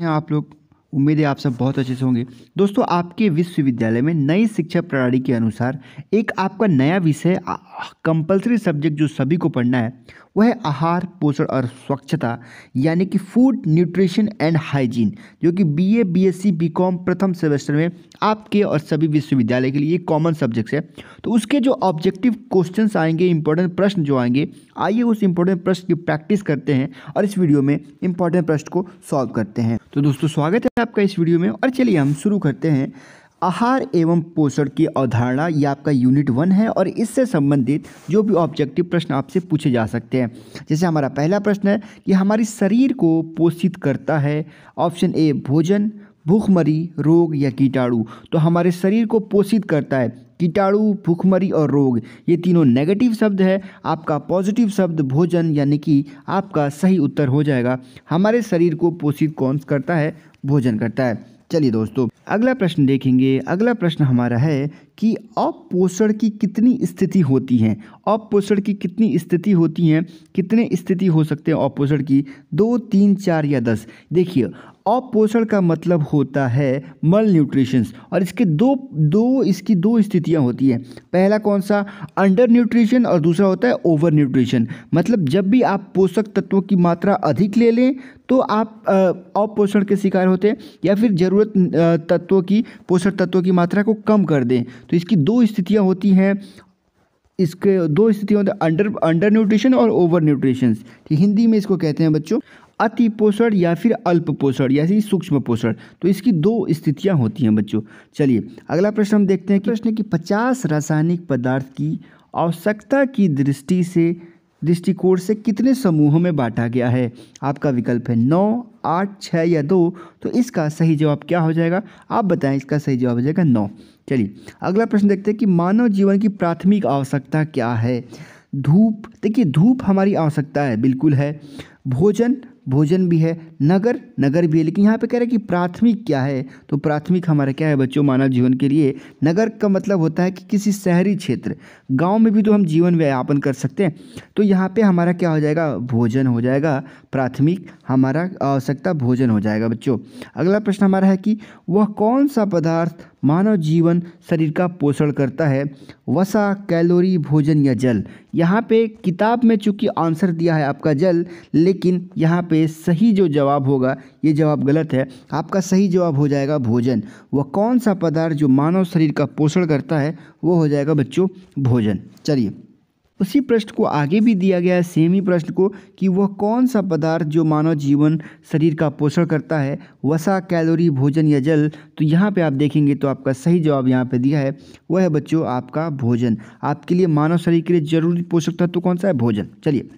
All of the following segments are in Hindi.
हैं आप लोग उम्मीद है आप सब बहुत अच्छे से होंगे दोस्तों आपके विश्वविद्यालय में नई शिक्षा प्रणाली के अनुसार एक आपका नया विषय कंपलसरी सब्जेक्ट जो सभी को पढ़ना है वह आहार पोषण और स्वच्छता यानी कि फूड न्यूट्रिशन एंड हाइजीन जो कि बीए बीएससी बीकॉम प्रथम सेमेस्टर में आपके और सभी विश्वविद्यालय के लिए कॉमन सब्जेक्ट्स है तो उसके जो ऑब्जेक्टिव क्वेश्चन आएंगे इंपॉर्टेंट प्रश्न जो आएंगे आइए उस इंपॉर्टेंट प्रश्न की प्रैक्टिस करते हैं और इस वीडियो में इंपॉर्टेंट प्रश्न को सॉल्व करते हैं तो दोस्तों स्वागत है आपका इस वीडियो में और चलिए हम शुरू करते हैं आहार एवं पोषण की अवधारणा यह आपका यूनिट वन है और इससे संबंधित जो भी ऑब्जेक्टिव प्रश्न आपसे पूछे जा सकते हैं जैसे हमारा पहला प्रश्न है कि हमारे शरीर को पोषित करता है ऑप्शन ए भोजन भूखमरी रोग या कीटाणु तो हमारे शरीर को पोषित करता है कीटाणु भूखमरी और रोग ये तीनों नेगेटिव शब्द है आपका पॉजिटिव शब्द भोजन यानी कि आपका सही उत्तर हो जाएगा हमारे शरीर को पोषित कौन करता है भोजन करता है चलिए दोस्तों अगला प्रश्न देखेंगे अगला प्रश्न हमारा है कि अपोषण की कितनी स्थिति होती है अपोषण की कितनी स्थिति होती है कितने स्थिति हो सकते हैं अपोषण की दो तीन चार या दस देखिए अपोषण का मतलब होता है मल न्यूट्रिशंस और इसके दो दो इसकी दो स्थितियाँ होती हैं पहला कौन सा अंडर न्यूट्रिशन और दूसरा होता है ओवर न्यूट्रिशन मतलब जब भी आप पोषक तत्वों की मात्रा अधिक ले लें तो आप अपोषण के शिकार होते हैं या फिर ज़रूरत तत्वों की पोषक तत्वों की मात्रा को कम कर दें तो इसकी दो स्थितियाँ होती हैं इसके दो स्थितियाँ होते हैं अंडर अंडर न्यूट्रिशन और ओवर न्यूट्रिशन हिंदी में इसको कहते हैं बच्चों अति पोषण या फिर अल्प पोषण या फिर सूक्ष्म पोषण तो इसकी दो स्थितियां होती हैं बच्चों चलिए अगला प्रश्न हम देखते हैं कि प्रश्न की पचास रासायनिक पदार्थ की आवश्यकता की दृष्टि से दृष्टिकोण से कितने समूहों में बांटा गया है आपका विकल्प है नौ आठ छः या दो तो इसका सही जवाब क्या हो जाएगा आप बताएं इसका सही जवाब हो जाएगा नौ चलिए अगला प्रश्न देखते हैं कि मानव जीवन की प्राथमिक आवश्यकता क्या है धूप देखिए धूप हमारी आवश्यकता है बिल्कुल है भोजन भोजन भी है नगर नगर भी है लेकिन यहाँ पे कह रहे हैं कि प्राथमिक क्या है तो प्राथमिक हमारा क्या है बच्चों मानव जीवन के लिए नगर का मतलब होता है कि किसी शहरी क्षेत्र गाँव में भी तो हम जीवन व्यापन कर सकते हैं तो यहाँ पर हमारा क्या हो जाएगा भोजन हो जाएगा प्राथमिक हमारा आवश्यकता भोजन हो जाएगा बच्चों अगला प्रश्न हमारा है कि वह कौन सा पदार्थ मानव जीवन शरीर का पोषण करता है वसा कैलोरी भोजन या जल यहाँ पे किताब में चूँकि आंसर दिया है आपका जल लेकिन यहाँ पे सही जो जवाब होगा ये जवाब गलत है आपका सही जवाब हो जाएगा भोजन वह कौन सा पदार्थ जो मानव शरीर का पोषण करता है वो हो जाएगा बच्चों भोजन चलिए उसी प्रश्न को आगे भी दिया गया है सेम ही प्रश्न को कि वह कौन सा पदार्थ जो मानव जीवन शरीर का पोषण करता है वसा कैलोरी भोजन या जल तो यहाँ पे आप देखेंगे तो आपका सही जवाब यहाँ पे दिया है वह है बच्चों आपका भोजन आपके लिए मानव शरीर के लिए जरूरी पोषक तत्व तो कौन सा है भोजन चलिए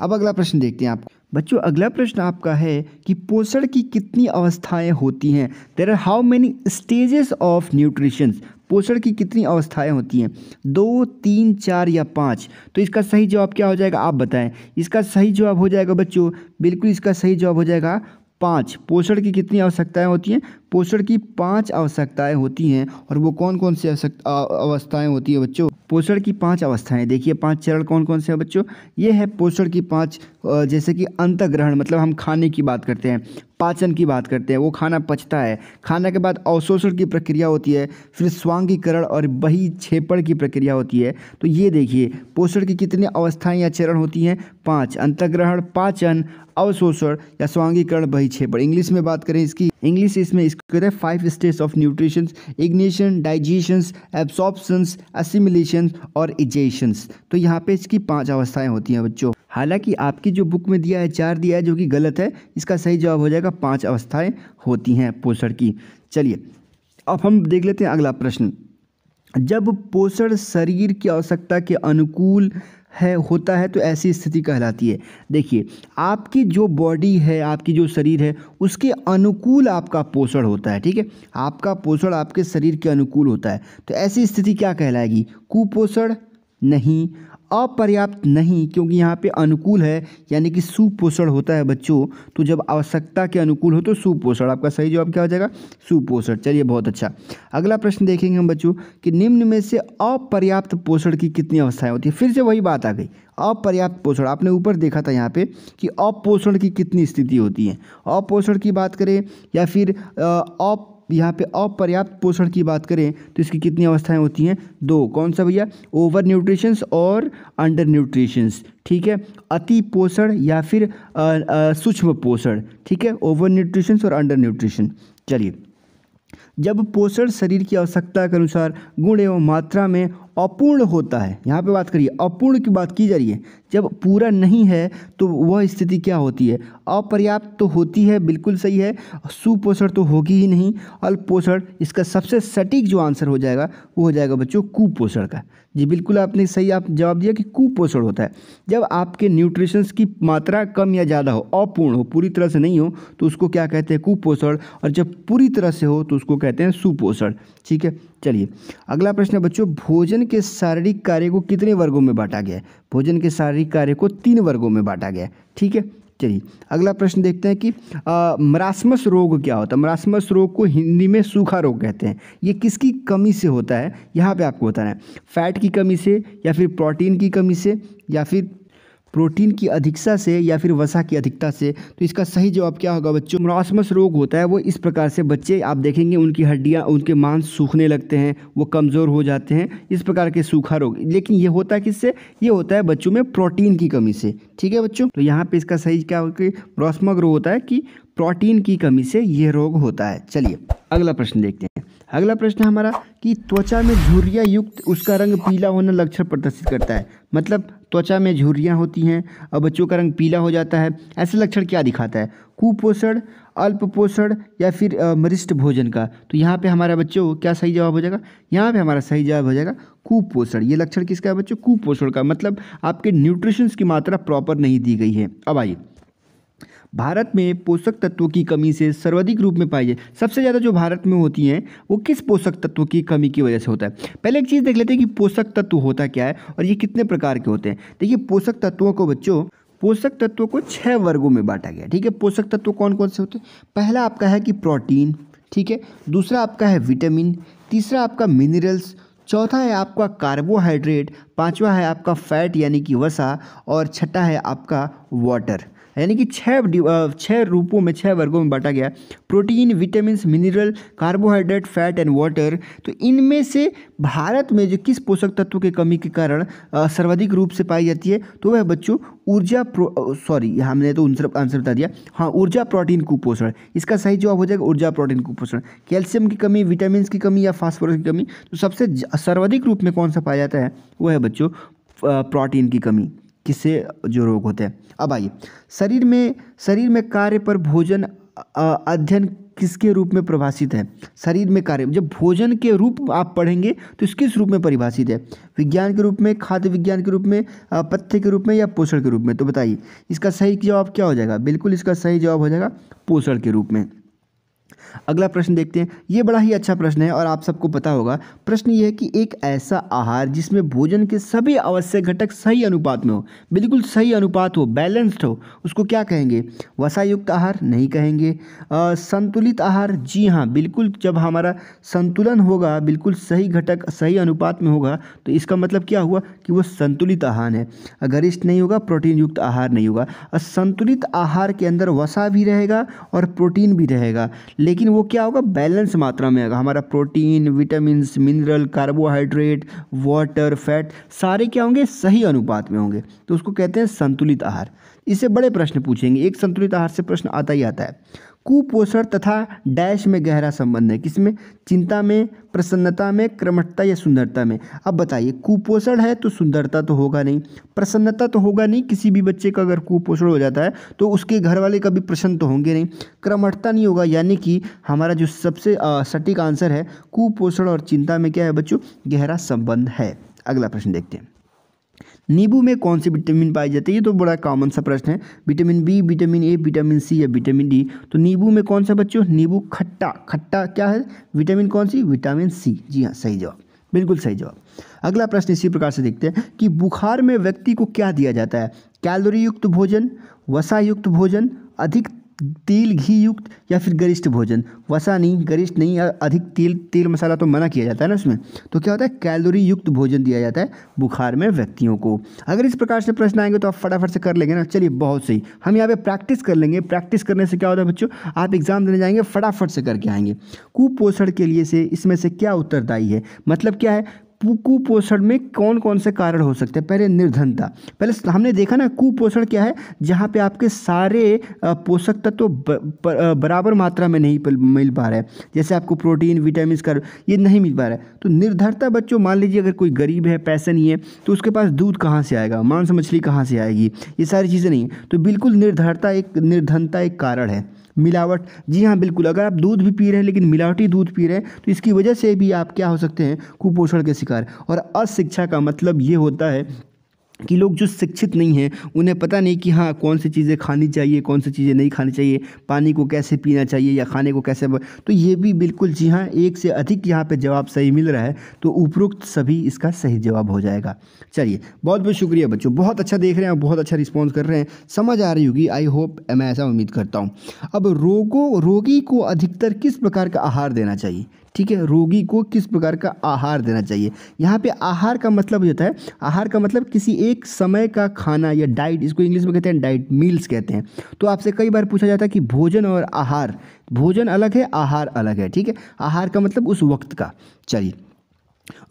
अब अगला प्रश्न देखते हैं आप बच्चों अगला प्रश्न आपका है कि पोषण की कितनी अवस्थाएं होती हैं there are how many stages of nutritions पोषण की कितनी अवस्थाएं होती हैं दो तीन चार या पाँच तो इसका सही जवाब क्या हो जाएगा आप बताएं इसका सही जवाब हो जाएगा बच्चों बिल्कुल इसका सही जवाब हो जाएगा पाँच पोषण की कितनी आवश्यकताएं होती हैं पोषण की पाँच आवश्यकताएँ होती हैं और वो कौन कौन सी अवस्थाएँ होती है बच्चों पोषण की पाँच अवस्थाएँ देखिए पाँच चरण कौन कौन से हैं बच्चों ये है पोषण की पाँच जैसे कि अंतग्रहण मतलब हम खाने की बात करते हैं पाचन की बात करते हैं वो खाना पचता है खाने के बाद अवशोषण की प्रक्रिया होती है फिर स्वांगीकरण और बही छेपण की प्रक्रिया होती है तो ये देखिए पोषण की कितनी अवस्थाएँ या चरण होती हैं पाँच अंतग्रहण पाचन अवशोषण या स्वांगीकरण बही छेपण इंग्लिश में बात करें इसकी इंग्लिश इसमें इसको कहते हैं five states of nutritions ingestion digestions absorptions assimilation और इजेशंस तो यहाँ पे इसकी पांच अवस्थाएं होती हैं बच्चों हालांकि आपकी जो बुक में दिया है चार दिया है जो कि गलत है इसका सही जवाब हो जाएगा पाँच अवस्थाएँ होती हैं पोषण की चलिए अब हम देख लेते हैं अगला प्रश्न जब पोषण शरीर की आवश्यकता के अनुकूल है होता है तो ऐसी स्थिति कहलाती है देखिए आपकी जो बॉडी है आपकी जो शरीर है उसके अनुकूल आपका पोषण होता है ठीक है आपका पोषण आपके शरीर के अनुकूल होता है तो ऐसी स्थिति क्या कहलाएगी कुपोषण नहीं अपर्याप्त नहीं क्योंकि यहाँ पे अनुकूल है यानी कि सुपोषण होता है बच्चों तो जब आवश्यकता के अनुकूल हो तो सुपोषण आपका सही जवाब क्या हो जाएगा सुपोषण चलिए बहुत अच्छा अगला प्रश्न देखेंगे हम बच्चों कि निम्न में से अपर्याप्त पोषण की कितनी अवस्थाएं होती है फिर से वही बात आ गई अपर्याप्त पोषण आपने ऊपर देखा था यहाँ पे कि अपोषण की कितनी स्थिति होती है अपोषण की बात करें या फिर अप यहाँ पे अपर्याप्त पोषण की बात करें तो इसकी कितनी अवस्थाएं होती हैं दो कौन सा भैया ओवर न्यूट्रिशंस और अंडर न्यूट्रिशंस ठीक है अति पोषण या फिर सूक्ष्म पोषण ठीक है ओवर न्यूट्रिशंस और अंडर न्यूट्रिशन चलिए जब पोषण शरीर की आवश्यकता के अनुसार गुण एवं मात्रा में अपूर्ण होता है यहाँ पे बात करिए अपूर्ण की बात की जा रही है जब पूरा नहीं है तो वह स्थिति क्या होती है अपर्याप्त तो होती है बिल्कुल सही है सुपोषण तो होगी ही नहीं अल्पोषण इसका सबसे सटीक जो आंसर हो जाएगा वो हो जाएगा बच्चों कुपोषण का जी बिल्कुल आपने सही आप जवाब दिया कि कुपोषण होता है जब आपके न्यूट्रिशंस की मात्रा कम या ज़्यादा हो अपूर्ण हो पूरी तरह से नहीं हो तो उसको क्या कहते हैं कुपोषण और जब पूरी तरह से हो तो उसको कहते हैं सुपोषण ठीक है चलिए अगला प्रश्न है बच्चों भोजन के शारीरिक कार्य को कितने वर्गों में बांटा गया है भोजन के शारीरिक कार्य को तीन वर्गों में बांटा गया है ठीक है चलिए अगला प्रश्न देखते हैं कि मरासमस रोग क्या होता है मरासमस रोग को हिंदी में सूखा रोग कहते हैं ये किसकी कमी से होता है यहाँ पे आपको बताना है फैट की कमी से या फिर प्रोटीन की कमी से या फिर प्रोटीन की अधिकता से या फिर वसा की अधिकता से तो इसका सही जवाब क्या होगा बच्चों मरासमस रोग होता है वो इस प्रकार से बच्चे आप देखेंगे उनकी हड्डियाँ उनके मांस सूखने लगते हैं वो कमज़ोर हो जाते हैं इस प्रकार के सूखा रोग लेकिन ये होता है किससे ये होता है बच्चों में प्रोटीन की कमी से ठीक है बच्चों तो यहाँ पे इसका सही क्या होगा मरासमक रोग होता है कि प्रोटीन की कमी से ये रोग होता है चलिए अगला प्रश्न देखते हैं अगला प्रश्न हमारा कि त्वचा में झुरिया युक्त उसका रंग पीला होना लक्षण प्रदर्शित करता है मतलब त्वचा में झुर्रियाँ होती हैं और बच्चों का रंग पीला हो जाता है ऐसे लक्षण क्या दिखाता है कुपोषण अल्प पोषण या फिर मरिष्ट भोजन का तो यहाँ पे हमारा बच्चों क्या सही जवाब हो जाएगा यहाँ पे हमारा सही जवाब हो जाएगा कुपोषण ये लक्षण किसका है बच्चों कुपोषण का मतलब आपके न्यूट्रिशंस की मात्रा प्रॉपर नहीं दी गई है अब आइए भारत में पोषक तत्वों की कमी से सर्वाधिक रूप में पाई जाए सबसे ज़्यादा जो भारत में होती हैं वो किस पोषक तत्व की कमी की वजह से होता है पहले एक चीज़ देख लेते हैं कि पोषक तत्व होता क्या है और ये कितने प्रकार के होते हैं देखिए पोषक तत्वों को बच्चों पोषक तत्वों को छः वर्गों में बांटा गया ठीक है पोषक तत्व कौन कौन से होते हैं पहला आपका है कि प्रोटीन ठीक है दूसरा आपका है विटामिन तीसरा आपका मिनरल्स चौथा है आपका कार्बोहाइड्रेट पांचवा है आपका फैट यानी कि वसा और छठा है आपका वाटर यानी कि छः छः रूपों में छः वर्गों में बांटा गया protein vitamin mineral carbohydrate fat and water तो इनमें से भारत में जो किस पोषक तत्व की कमी के कारण सर्वाधिक रूप से पाई जाती है तो वह बच्चों ऊर्जा सॉरी हमने तो आंसर बता दिया हाँ ऊर्जा प्रोटीन कुपोषण इसका सही जवाब हो जाएगा ऊर्जा प्रोटीन कुपोषण कैल्शियम की कमी विटामिन की कमी या फास्फोरस की कमी तो सबसे सर्वाधिक रूप में कौन सा पाया जाता है वह है बच्चों प्रोटीन की कमी किससे जो रोग होते हैं अब आइए शरीर में शरीर में कार्य पर भोजन अध्ययन किसके रूप में परिभाषित है शरीर में कार्य जब भोजन के रूप आप पढ़ेंगे तो इस किस रूप में परिभाषित है विज्ञान के रूप में खाद्य विज्ञान के रूप में पथ्य के रूप में या पोषण के रूप में तो बताइए इसका सही जवाब क्या हो जाएगा बिल्कुल इसका सही जवाब हो जाएगा पोषण के रूप में अगला प्रश्न देखते हैं ये बड़ा ही अच्छा प्रश्न है और आप सबको पता होगा प्रश्न ये है कि एक ऐसा आहार जिसमें भोजन के सभी आवश्यक घटक सही अनुपात में हो बिल्कुल सही अनुपात हो बैलेंस्ड हो उसको क्या कहेंगे वसायुक्त आहार नहीं कहेंगे आ, संतुलित आहार जी हाँ बिल्कुल जब हमारा संतुलन होगा बिल्कुल सही घटक सही अनुपात में होगा तो इसका मतलब क्या हुआ कि वो संतुलित आहार है गरिष्ठ नहीं होगा प्रोटीन युक्त आहार नहीं होगा और संतुलित आहार के अंदर वसा भी रहेगा और प्रोटीन भी रहेगा लेकिन लेकिन वो क्या होगा बैलेंस मात्रा में आएगा हमारा protein vitamin mineral carbohydrate water fat सारे क्या होंगे सही अनुपात में होंगे तो उसको कहते हैं संतुलित आहार इससे बड़े प्रश्न पूछेंगे एक संतुलित आहार से प्रश्न आता ही आता है कुपोषण तथा डैश में गहरा संबंध है किसमें चिंता में प्रसन्नता में क्रमठता या सुंदरता में अब बताइए कुपोषण है तो सुंदरता तो होगा नहीं प्रसन्नता तो होगा नहीं किसी भी बच्चे का अगर कुपोषण हो जाता है तो उसके घर वाले कभी प्रसन्न तो होंगे नहीं क्रमठता नहीं होगा यानी कि हमारा जो सबसे सटीक आंसर है कुपोषण और चिंता में क्या है बच्चों गहरा संबंध है अगला प्रश्न देखते हैं नींबू में कौन सी विटामिन पाई जाती है ये तो बड़ा कॉमन सा प्रश्न है vitamin B vitamin A vitamin C या विटामिन डी तो नींबू में कौन सा बच्चों नींबू खट्टा खट्टा क्या है विटामिन कौन सी विटामिन सी जी हाँ सही जवाब बिल्कुल सही जवाब अगला प्रश्न इसी प्रकार से देखते हैं कि बुखार में व्यक्ति को क्या दिया जाता है कैलोरी युक्त भोजन वसा युक्त भोजन अधिक तिल घी युक्त या फिर गरिष्ठ भोजन वसा नहीं गरिष्ठ नहीं या अधिक तिल तेल मसाला तो मना किया जाता है ना उसमें तो क्या होता है कैलोरी युक्त भोजन दिया जाता है बुखार में व्यक्तियों को अगर इस प्रकार से प्रश्न आएंगे तो आप फटाफट से कर लेंगे ना चलिए बहुत सही हम यहाँ पे प्रैक्टिस कर लेंगे प्रैक्टिस करने से क्या होता है बच्चों आप एग्ज़ाम देने जाएंगे फटाफट से करके आएंगे कुपोषण के लिए से इसमें से क्या उत्तरदायी है मतलब क्या है कुपोषण में कौन कौन से कारण हो सकते हैं पहले निर्धनता पहले हमने देखा ना कुपोषण क्या है जहाँ पे आपके सारे पोषक तत्व तो बराबर मात्रा में नहीं मिल पा रहे जैसे आपको प्रोटीन विटामिन कर ये नहीं मिल पा रहा है तो निर्धरता बच्चों मान लीजिए अगर कोई गरीब है पैसे नहीं है तो उसके पास दूध कहाँ से आएगा मांस मछली कहाँ से आएगी ये सारी चीज़ें नहीं तो बिल्कुल निर्धरता एक निर्धनता एक कारण है मिलावट जी हाँ बिल्कुल अगर आप दूध भी पी रहे हैं लेकिन मिलावटी दूध पी रहे हैं तो इसकी वजह से भी आप क्या हो सकते हैं कुपोषण के शिकार और अशिक्षा का मतलब ये होता है कि लोग जो शिक्षित नहीं हैं उन्हें पता नहीं कि हाँ कौन सी चीज़ें खानी चाहिए कौन सी चीज़ें नहीं खानी चाहिए पानी को कैसे पीना चाहिए या खाने को कैसे तो ये भी बिल्कुल जी हाँ एक से अधिक यहाँ पे जवाब सही मिल रहा है तो उपरोक्त सभी इसका सही जवाब हो जाएगा चलिए बहुत बहुत शुक्रिया बच्चों बहुत अच्छा देख रहे हैं और बहुत अच्छा रिस्पॉन्स कर रहे हैं समझ आ रही होगी आई होप मैं ऐसा उम्मीद करता हूँ अब रोगों रोगी को अधिकतर किस प्रकार का आहार देना चाहिए ठीक है रोगी को किस प्रकार का आहार देना चाहिए यहाँ पे आहार का मतलब ये होता है आहार का मतलब किसी एक समय का खाना या डाइट इसको इंग्लिश में कहते हैं डाइट मील्स कहते हैं तो आपसे कई बार पूछा जाता है कि भोजन और आहार भोजन अलग है आहार अलग है ठीक है आहार का मतलब उस वक्त का चलिए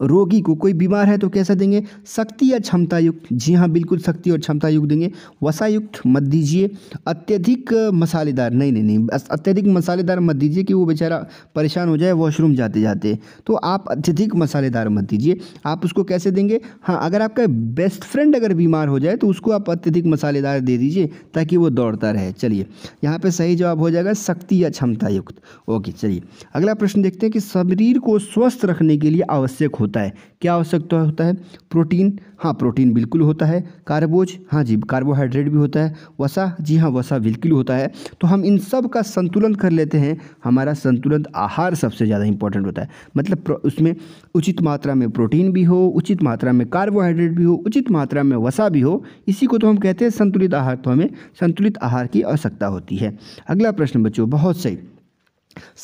रोगी को कोई बीमार है तो कैसा देंगे शक्ति या क्षमता युक्त जी हाँ बिल्कुल शक्ति और क्षमता युक्त देंगे वसायुक्त मत दीजिए अत्यधिक मसालेदार नहीं नहीं नहीं अत्यधिक मसालेदार मत दीजिए कि वो बेचारा परेशान हो जाए वॉशरूम जाते जाते तो आप अत्यधिक मसालेदार मत दीजिए आप उसको कैसे देंगे हाँ अगर आपका बेस्ट फ्रेंड अगर बीमार हो जाए तो उसको आप अत्यधिक मसालेदार दे दीजिए ताकि वो दौड़ता रहे चलिए यहाँ पर सही जवाब हो जाएगा शक्ति या क्षमता युक्त ओके चलिए अगला प्रश्न देखते हैं कि शरीर को स्वस्थ रखने के लिए आवश्यक आवश्यक होता है क्या आवश्यक होता है प्रोटीन हाँ प्रोटीन बिल्कुल होता है कार्बोज हाँ जी कार्बोहाइड्रेट भी होता है वसा जी हाँ वसा बिल्कुल होता है तो हम इन सब का संतुलन कर लेते हैं हमारा संतुलन आहार सबसे ज़्यादा इंपॉर्टेंट होता है मतलब उसमें उचित मात्रा में प्रोटीन भी हो उचित मात्रा में कार्बोहाइड्रेट भी हो उचित मात्रा में वसा भी हो इसी को तो हम कहते हैं संतुलित आहार तो हमें संतुलित आहार की आवश्यकता होती है अगला प्रश्न बच्चों बहुत सही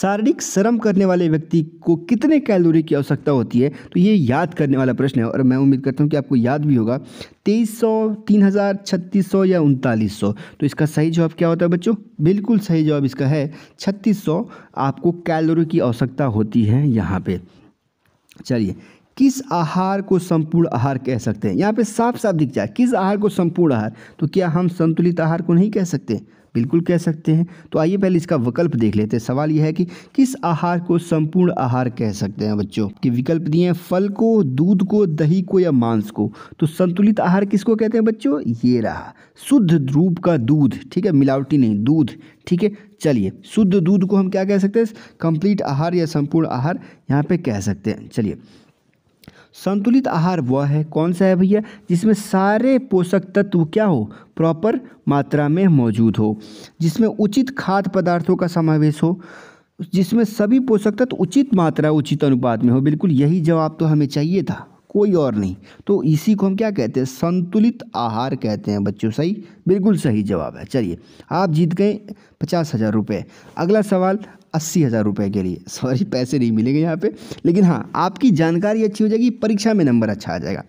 शारीरिक श्रम करने वाले व्यक्ति को कितने कैलोरी की आवश्यकता होती है तो ये याद करने वाला प्रश्न है और मैं उम्मीद करता हूँ कि आपको याद भी होगा तेईस सौ तीन हज़ार छत्तीस सौ या उनतालीस सौ तो इसका सही जवाब क्या होता है बच्चों बिल्कुल सही जवाब इसका है छत्तीस सौ आपको कैलोरी की आवश्यकता होती है यहाँ पे चलिए किस आहार को संपूर्ण आहार कह सकते हैं यहाँ पे साफ साफ दिख जाए किस आहार को संपूर्ण आहार तो क्या हम संतुलित आहार को नहीं कह सकते बिल्कुल कह सकते हैं तो आइए पहले इसका विकल्प देख लेते हैं सवाल यह है कि किस आहार को संपूर्ण आहार कह सकते हैं बच्चों के विकल्प दिए हैं फल को दूध को दही को या मांस को तो संतुलित आहार किसको कहते हैं बच्चों ये रहा शुद्ध रूप का दूध ठीक है मिलावटी नहीं दूध ठीक है चलिए शुद्ध दूध को हम क्या कह सकते हैं कंप्लीट आहार या संपूर्ण आहार यहाँ पे कह सकते हैं चलिए संतुलित आहार वह है कौन सा है भैया जिसमें सारे पोषक तत्व क्या हो प्रॉपर मात्रा में मौजूद हो जिसमें उचित खाद्य पदार्थों का समावेश हो जिसमें सभी पोषक तत्व उचित मात्रा उचित अनुपात में हो बिल्कुल यही जवाब तो हमें चाहिए था कोई और नहीं तो इसी को हम क्या कहते हैं संतुलित आहार कहते हैं बच्चों सही बिल्कुल सही जवाब है चलिए आप जीत गए पचास हज़ार रुपये अगला सवाल अस्सी हज़ार रुपये के लिए सॉरी पैसे नहीं मिलेंगे यहाँ पे लेकिन हाँ आपकी जानकारी अच्छी हो जाएगी परीक्षा में नंबर अच्छा आ जाएगा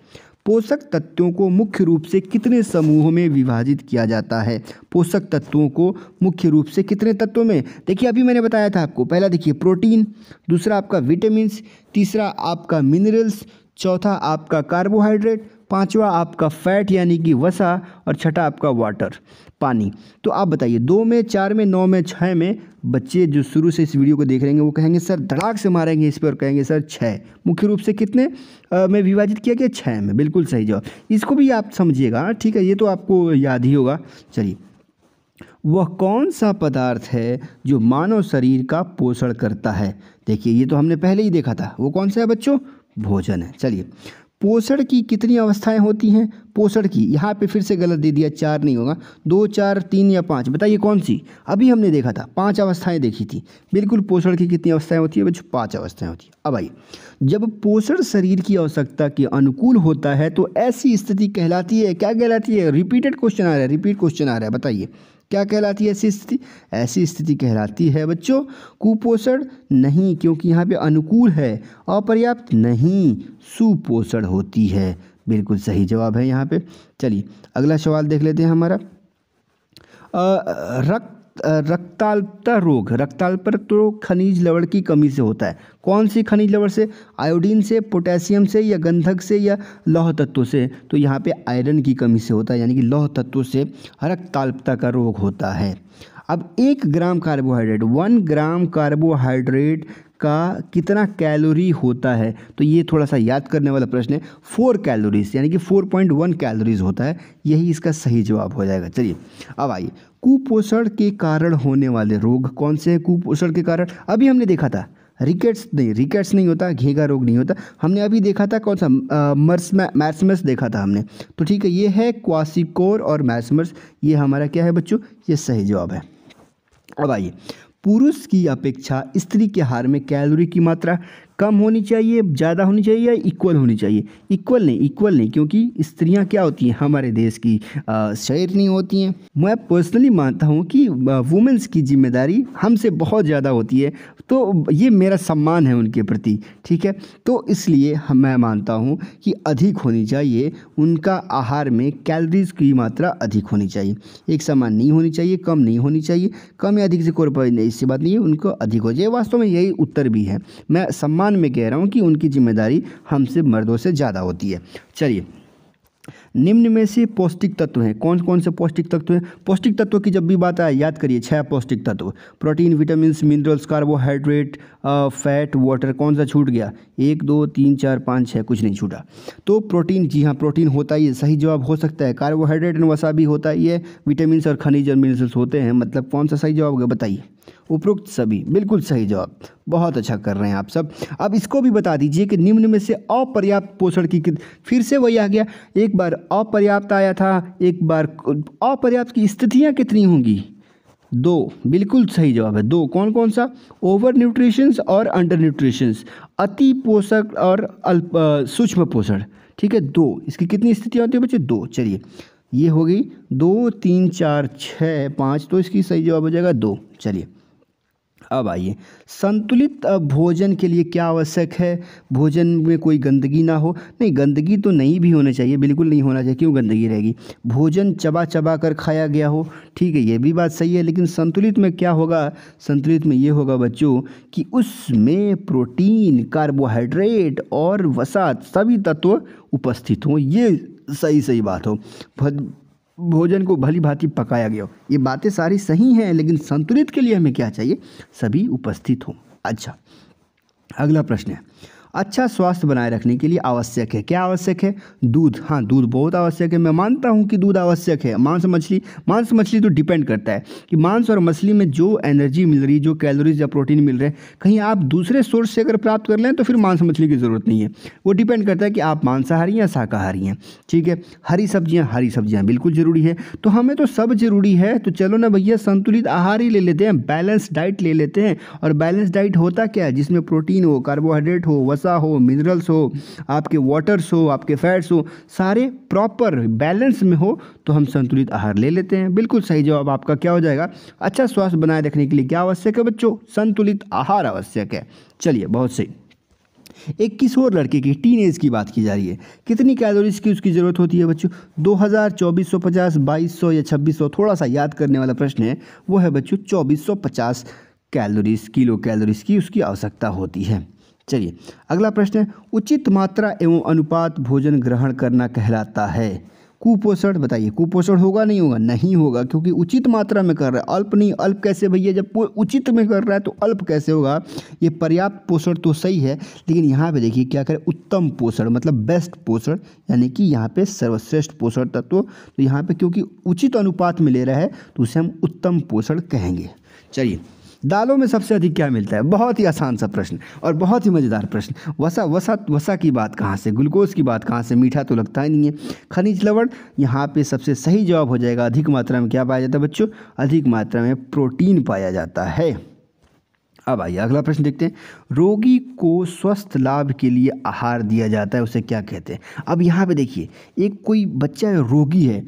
पोषक तत्वों को मुख्य रूप से कितने समूहों में विभाजित किया जाता है पोषक तत्वों को मुख्य रूप से कितने तत्वों में देखिए अभी मैंने बताया था आपको पहला देखिए प्रोटीन दूसरा आपका विटामिन तीसरा आपका मिनरल्स चौथा आपका कार्बोहाइड्रेट पांचवा आपका फैट यानी कि वसा और छठा आपका वाटर पानी तो आप बताइए दो में चार में नौ में छः में बच्चे जो शुरू से इस वीडियो को देख रहे हैं वो कहेंगे सर धड़ाक से मारेंगे इस पर और कहेंगे सर छः मुख्य रूप से कितने आ, में विभाजित किया गया छः में बिल्कुल सही जवाब इसको भी आप समझिएगा हाँ, ठीक है ये तो आपको याद ही होगा चलिए वह कौन सा पदार्थ है जो मानव शरीर का पोषण करता है देखिए ये तो हमने पहले ही देखा था वो कौन सा है बच्चों भोजन है चलिए पोषण की कितनी अवस्थाएं होती हैं पोषण की यहाँ पे फिर से गलत दे दिया चार नहीं होगा दो चार तीन या पाँच बताइए कौन सी अभी हमने देखा था पांच अवस्थाएं देखी थी बिल्कुल पोषण की कितनी अवस्थाएं होती है बच्चों पांच अवस्थाएं होती है अब आइए जब पोषण शरीर की आवश्यकता के अनुकूल होता है तो ऐसी स्थिति कहलाती है क्या कहलाती है रिपीटेड क्वेश्चन आ रहा है रिपीट क्वेश्चन आ रहा है बताइए क्या कहलाती है ऐसी स्थिति ऐसी स्थिति कहलाती है बच्चों कुपोषण नहीं क्योंकि यहाँ पे अनुकूल है अपर्याप्त नहीं सुपोषण होती है बिल्कुल सही जवाब है यहाँ पे चलिए अगला सवाल देख लेते हैं हमारा रक्त रक्ताल्पता रोग रक्ताल्पता तो रोग खनिज लवण की कमी से होता है कौन सी खनिज लवण से आयोडीन से पोटेशियम से या गंधक से या लौह तत्व से तो यहाँ पे आयरन की कमी से होता है यानी कि लौह तत्व से रक्ताल्पता का रोग होता है अब एक gram carbohydrate one gram carbohydrate का कितना कैलोरी होता है तो ये थोड़ा सा याद करने वाला प्रश्न है फोर कैलोरीज यानी कि फोर पॉइंट वन कैलोरीज होता है यही इसका सही जवाब हो जाएगा चलिए अब आइए कुपोषण के कारण होने वाले रोग कौन से हैं कुपोषण के कारण अभी हमने देखा था रिकेट्स नहीं रिकेट्स नहीं होता घेगा रोग नहीं होता हमने अभी देखा था कौन सा मैसमर्स देखा था हमने तो ठीक है ये है क्वासिकोर और मैसमर्स ये हमारा क्या है बच्चों ये सही जवाब है अब आइए पुरुष की अपेक्षा स्त्री के हार में कैलोरी की मात्रा कम होनी चाहिए ज़्यादा होनी चाहिए या इक्वल होनी चाहिए इक्वल नहीं इक्वल नहीं क्योंकि स्त्रियां क्या होती हैं हमारे देश की शेर नहीं होती हैं मैं पर्सनली मानता हूँ कि वुमेंस की जिम्मेदारी हमसे बहुत ज़्यादा होती है तो ये मेरा सम्मान है उनके प्रति ठीक है तो इसलिए मैं मानता हूँ कि अधिक होनी चाहिए उनका आहार में कैलरीज की मात्रा अधिक होनी चाहिए एक समान नहीं होनी चाहिए कम नहीं होनी चाहिए कम या अधिक से कोई इससे बात नहीं है उनको अधिक हो जाए वास्तव में यही उत्तर भी है मैं सम्मान सम्मान में कह रहा हूँ कि उनकी जिम्मेदारी हमसे मर्दों से ज़्यादा होती है चलिए निम्न में से पौष्टिक तत्व हैं कौन कौन से पौष्टिक तत्व हैं पौष्टिक तत्व की जब भी बात आए याद करिए छह पौष्टिक तत्व protein vitamin minerals carbohydrate fat water कौन सा छूट गया एक दो तीन चार पाँच छः कुछ नहीं छूटा तो प्रोटीन जी हाँ प्रोटीन होता ही सही जवाब हो सकता है कार्बोहाइड्रेट एंड वसा भी होता ही है विटामिन और खनिज और मिनरल्स होते हैं मतलब कौन सा सही जवाब होगा बताइए उपरोक्त सभी बिल्कुल सही जवाब बहुत अच्छा कर रहे हैं आप सब अब इसको भी बता दीजिए कि निम्न में से अपर्याप्त पोषण की फिर से वही आ गया एक बार अपर्याप्त आया था एक बार अपर्याप्त की स्थितियाँ कितनी होंगी दो बिल्कुल सही जवाब है दो कौन कौन सा ओवर न्यूट्रिशंस और अंडर न्यूट्रिशंस अति पोषक और अल्प सूक्ष्म पोषण ठीक है दो इसकी कितनी स्थितियाँ होती है बच्चे दो चलिए ये हो गई दो तीन चार छः पाँच तो इसकी सही जवाब हो जाएगा दो चलिए अब आइए संतुलित भोजन के लिए क्या आवश्यक है भोजन में कोई गंदगी ना हो नहीं गंदगी तो नहीं भी होना चाहिए बिल्कुल नहीं होना चाहिए क्यों गंदगी रहेगी भोजन चबा चबा कर खाया गया हो ठीक है ये भी बात सही है लेकिन संतुलित में क्या होगा संतुलित में ये होगा बच्चों कि उसमें प्रोटीन कार्बोहाइड्रेट और वसात सभी तत्व उपस्थित हों ये सही सही बात हो भोजन को भली भांति पकाया गया हो ये बातें सारी सही हैं लेकिन संतुलित के लिए हमें क्या चाहिए सभी उपस्थित हों अच्छा अगला प्रश्न है अच्छा स्वास्थ्य बनाए रखने के लिए आवश्यक है क्या आवश्यक है दूध हाँ दूध बहुत आवश्यक है मैं मानता हूँ कि दूध आवश्यक है मांस मछली मांस मछली तो डिपेंड करता है कि मांस और मछली में जो एनर्जी मिल रही जो कैलोरीज या प्रोटीन मिल रहे हैं कहीं आप दूसरे सोर्स से अगर प्राप्त कर लें तो फिर मांस मछली की ज़रूरत नहीं है वो डिपेंड करता है कि आप मांसाहारी या शाकाहारी हैं ठीक है हरी सब्जियाँ हरी सब्जियाँ बिल्कुल ज़रूरी है तो हमें तो सब ज़रूरी है तो चलो ना भैया संतुलित आहार ही ले लेते हैं बैलेंस डाइट ले लेते हैं और बैलेंस डाइट होता क्या है जिसमें प्रोटीन हो कार्बोहाइड्रेट हो वसा वसा हो मिनरल्स हो आपके वाटर्स हो आपके फैट्स हो सारे प्रॉपर बैलेंस में हो तो हम संतुलित आहार ले लेते हैं बिल्कुल सही जवाब आपका क्या हो जाएगा अच्छा स्वास्थ्य बनाए रखने के लिए क्या आवश्यक है बच्चों संतुलित आहार आवश्यक है चलिए बहुत सही एक किशोर लड़के की टीन एज की बात की जा रही है कितनी कैलोरीज की उसकी ज़रूरत होती है बच्चों दो हज़ार चौबीस सौ पचास बाईस सौ या छब्बीस सौ थोड़ा सा याद करने वाला प्रश्न है वो है बच्चों चौबीस सौ पचास कैलोरीज किलो कैलोरीज की उसकी आवश्यकता होती है चलिए अगला प्रश्न है उचित मात्रा एवं अनुपात भोजन ग्रहण करना कहलाता है कुपोषण बताइए कुपोषण होगा नहीं होगा नहीं होगा क्योंकि उचित मात्रा में कर रहा है अल्प नहीं अल्प कैसे भैया जब उचित में कर रहा है तो अल्प कैसे होगा ये पर्याप्त पोषण तो सही है लेकिन यहाँ पे देखिए क्या करें उत्तम पोषण मतलब बेस्ट पोषण यानी कि यहाँ पे सर्वश्रेष्ठ पोषण तत्व तो यहाँ पर क्योंकि उचित अनुपात में ले रहा है तो उसे हम उत्तम पोषण कहेंगे चलिए दालों में सबसे अधिक क्या मिलता है बहुत ही आसान सा प्रश्न और बहुत ही मज़ेदार प्रश्न वसा वसा वसा की बात कहाँ से ग्लूकोज की बात कहाँ से मीठा तो लगता ही नहीं है खनिज लवण यहाँ पे सबसे सही जवाब हो जाएगा अधिक मात्रा में क्या पाया जाता है बच्चों अधिक मात्रा में प्रोटीन पाया जाता है अब आइए अगला प्रश्न देखते हैं रोगी को स्वस्थ लाभ के लिए आहार दिया जाता है उसे क्या कहते हैं अब यहाँ पे देखिए एक कोई बच्चा रोगी है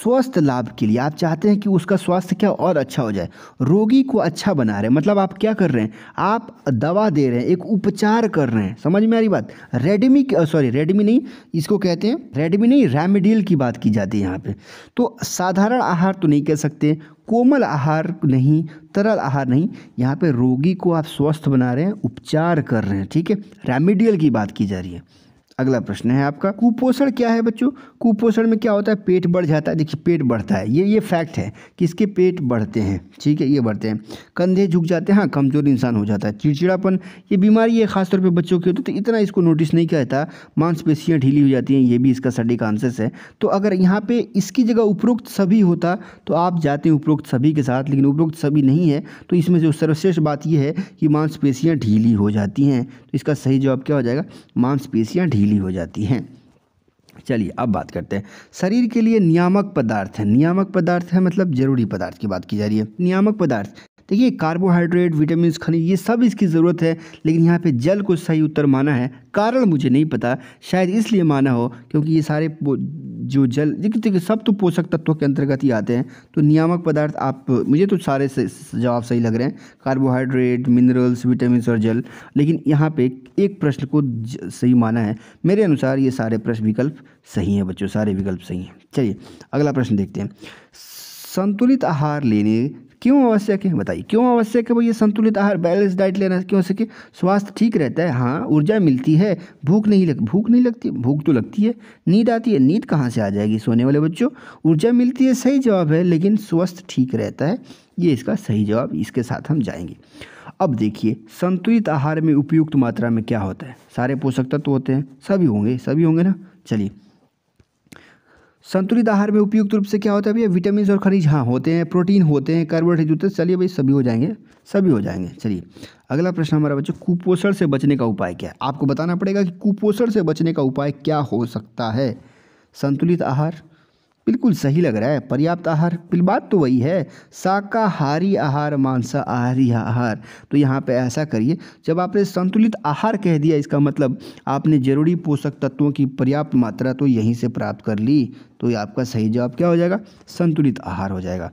स्वस्थ लाभ के लिए आप चाहते हैं कि उसका स्वास्थ्य क्या और अच्छा हो जाए रोगी को अच्छा बना रहे हैं मतलब आप क्या कर रहे हैं आप दवा दे रहे हैं एक उपचार कर रहे हैं समझ में आ रही बात रेडमी सॉरी रेडमी नहीं इसको कहते हैं रेडमी नहीं रेमिडियल की बात की जाती है यहाँ पे तो साधारण आहार तो नहीं कह सकते कोमल आहार नहीं तरल आहार नहीं यहाँ पर रोगी को आप स्वस्थ बना रहे हैं उपचार कर रहे हैं ठीक है रेमिडियल की बात की जा रही है अगला प्रश्न है आपका कुपोषण क्या है बच्चों कुपोषण में क्या होता है पेट बढ़ जाता है देखिए पेट बढ़ता है ये ये फैक्ट है कि इसके पेट बढ़ते हैं ठीक है ये बढ़ते हैं कंधे झुक जाते हैं हाँ कमज़ोर इंसान हो जाता है चिड़चिड़ापन ये बीमारी है खासतौर पर बच्चों की होती तो, तो इतना इसको नोटिस नहीं कहता मांसपेशियाँ ढीली हो जाती हैं ये भी इसका सटीक कांसेस है तो अगर यहाँ पर इसकी जगह उपरोक्त सभी होता तो आप जाते हैं उपरोक्त सभी के साथ लेकिन उपरोक्त सभी नहीं है तो इसमें जो सर्वश्रेष्ठ बात यह है कि मांसपेशियाँ ढीली हो जाती हैं तो इसका सही जवाब क्या हो जाएगा मांसपेशियाँ ढीली ढीली हो जाती हैं चलिए अब बात करते हैं शरीर के लिए नियामक पदार्थ है नियामक पदार्थ है मतलब जरूरी पदार्थ की बात की जा रही है नियामक पदार्थ देखिए कार्बोहाइड्रेट विटामिन खनिज ये सब इसकी ज़रूरत है लेकिन यहाँ पे जल को सही उत्तर माना है कारण मुझे नहीं पता शायद इसलिए माना हो क्योंकि ये सारे जो जल देखिए सब तो पोषक तत्वों के अंतर्गत ही आते हैं तो नियामक पदार्थ आप मुझे तो सारे जवाब सही लग रहे हैं कार्बोहाइड्रेट मिनरल्स विटामिन और जल लेकिन यहाँ पे एक प्रश्न को सही माना है मेरे अनुसार ये सारे प्रश्न विकल्प सही हैं बच्चों सारे विकल्प सही हैं चलिए अगला प्रश्न देखते हैं संतुलित आहार लेने क्यों आवश्यक है बताइए क्यों आवश्यक है भैया संतुलित आहार बैलेंस डाइट लेना क्यों सके स्वास्थ्य ठीक रहता है हाँ ऊर्जा मिलती है भूख नहीं लग भूख नहीं लगती भूख तो लगती है नींद आती है नींद कहाँ से आ जाएगी सोने वाले बच्चों ऊर्जा मिलती है सही जवाब है लेकिन स्वास्थ्य ठीक रहता है ये इसका सही जवाब इसके साथ हम जाएंगे अब देखिए संतुलित आहार में उपयुक्त मात्रा में क्या होता है सारे पोषक तत्व होते हैं सभी होंगे सभी होंगे ना चलिए संतुलित आहार में उपयुक्त रूप से क्या होता है भैया विटामिन और खनिज हाँ होते हैं प्रोटीन होते हैं कार्बोहाइड्रेट होते हैं चलिए भाई सभी हो जाएंगे सभी हो जाएंगे चलिए अगला प्रश्न हमारा बच्चों कुपोषण से बचने का उपाय क्या है आपको बताना पड़ेगा कि कुपोषण से बचने का उपाय क्या हो सकता है संतुलित आहार बिल्कुल सही लग रहा है पर्याप्त आहार बात तो वही है शाकाहारी आहार मांसाहारी आहार तो यहाँ पे ऐसा करिए जब आपने संतुलित आहार कह दिया इसका मतलब आपने जरूरी पोषक तत्वों की पर्याप्त मात्रा तो यहीं से प्राप्त कर ली तो ये आपका सही जवाब क्या हो जाएगा संतुलित आहार हो जाएगा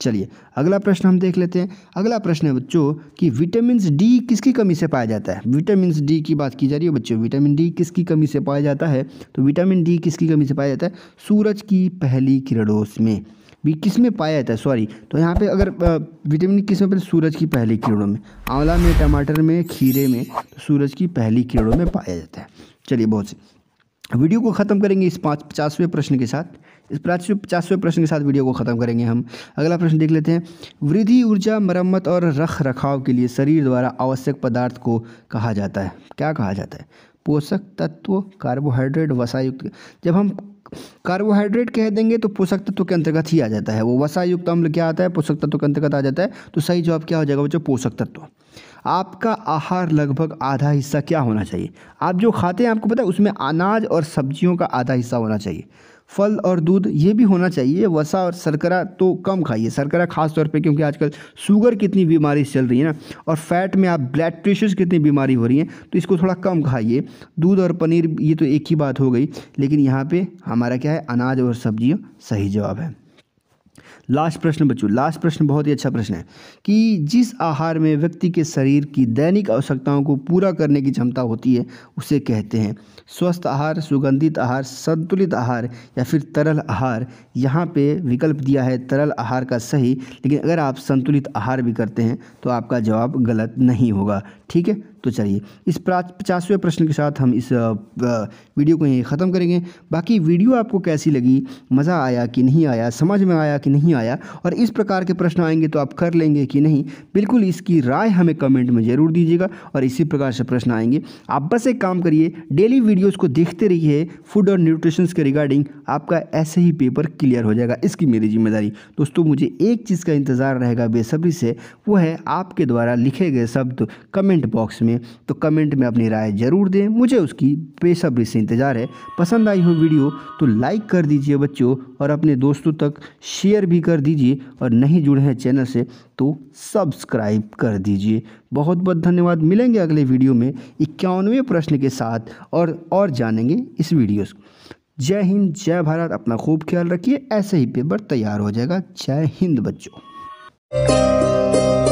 चलिए अगला प्रश्न हम देख लेते हैं अगला प्रश्न है बच्चों कि विटामिन डी किसकी कमी से पाया जाता है विटामिन डी की बात की जा रही है बच्चों विटामिन डी किसकी कमी से पाया जाता है तो विटामिन डी किसकी कमी से पाया जाता है सूरज की पहली किरणों में भी किस में पाया जाता है सॉरी तो यहाँ पे अगर विटामिन किस में पहले सूरज की पहली किरणों में आंवला में टमाटर में खीरे में तो सूरज की पहली किरणों में पाया जाता है चलिए बहुत से वीडियो को ख़त्म करेंगे इस पाँच पचासवें प्रश्न के साथ इस प्राचीन पचासवें प्रश्न के साथ वीडियो को ख़त्म करेंगे हम अगला प्रश्न देख लेते हैं वृद्धि ऊर्जा मरम्मत और रख रखाव के लिए शरीर द्वारा आवश्यक पदार्थ को कहा जाता है क्या कहा जाता है पोषक तत्व कार्बोहाइड्रेट वसायुक्त जब हम कार्बोहाइड्रेट कह देंगे तो पोषक तत्व के अंतर्गत ही आ जाता है वो वसायुक्त अम्ल क्या आता है पोषक तत्व के अंतर्गत आ जाता है तो सही जवाब क्या हो जाएगा बच्चों पोषक तत्व आपका आहार लगभग आधा हिस्सा क्या होना चाहिए आप जो खाते हैं आपको पता है उसमें अनाज और सब्जियों का आधा हिस्सा होना चाहिए फल और दूध ये भी होना चाहिए वसा और शर्करा तो कम खाइए शर्करा खास तौर पे क्योंकि आजकल शुगर कितनी बीमारी चल रही है ना और फैट में आप ब्लड प्रेशर कितनी बीमारी हो रही है तो इसको थोड़ा कम खाइए दूध और पनीर ये तो एक ही बात हो गई लेकिन यहाँ पर हमारा क्या है अनाज और सब्जियाँ सही जवाब है लास्ट प्रश्न बच्चों लास्ट प्रश्न बहुत ही अच्छा प्रश्न है कि जिस आहार में व्यक्ति के शरीर की दैनिक आवश्यकताओं को पूरा करने की क्षमता होती है उसे कहते हैं स्वस्थ आहार सुगंधित आहार संतुलित आहार या फिर तरल आहार यहाँ पे विकल्प दिया है तरल आहार का सही लेकिन अगर आप संतुलित आहार भी करते हैं तो आपका जवाब गलत नहीं होगा ठीक है तो चलिए इस पचासवें प्रश्न के साथ हम इस वीडियो को यहीं ख़त्म करेंगे बाकी वीडियो आपको कैसी लगी मज़ा आया कि नहीं आया समझ में आया कि नहीं आया और इस प्रकार के प्रश्न आएंगे तो आप कर लेंगे कि नहीं बिल्कुल इसकी राय हमें कमेंट में ज़रूर दीजिएगा और इसी प्रकार से प्रश्न आएंगे आप बस एक काम करिए डेली वीडियोज़ को देखते रहिए फूड और न्यूट्रिशन के रिगार्डिंग आपका ऐसे ही पेपर क्लियर हो जाएगा इसकी मेरी जिम्मेदारी दोस्तों मुझे एक चीज़ का इंतज़ार रहेगा बेसब्री से वो है आपके द्वारा लिखे गए शब्द कमेंट बॉक्स में में तो कमेंट में अपनी राय ज़रूर दें मुझे उसकी बेसब्री से इंतज़ार है पसंद आई हो वीडियो तो लाइक कर दीजिए बच्चों और अपने दोस्तों तक शेयर भी कर दीजिए और नहीं जुड़े हैं चैनल से तो सब्सक्राइब कर दीजिए बहुत बहुत धन्यवाद मिलेंगे अगले वीडियो में इक्यानवे प्रश्न के साथ और और जानेंगे इस वीडियो से जय हिंद जय भारत अपना खूब ख्याल रखिए ऐसे ही पेपर तैयार हो जाएगा जय हिंद बच्चों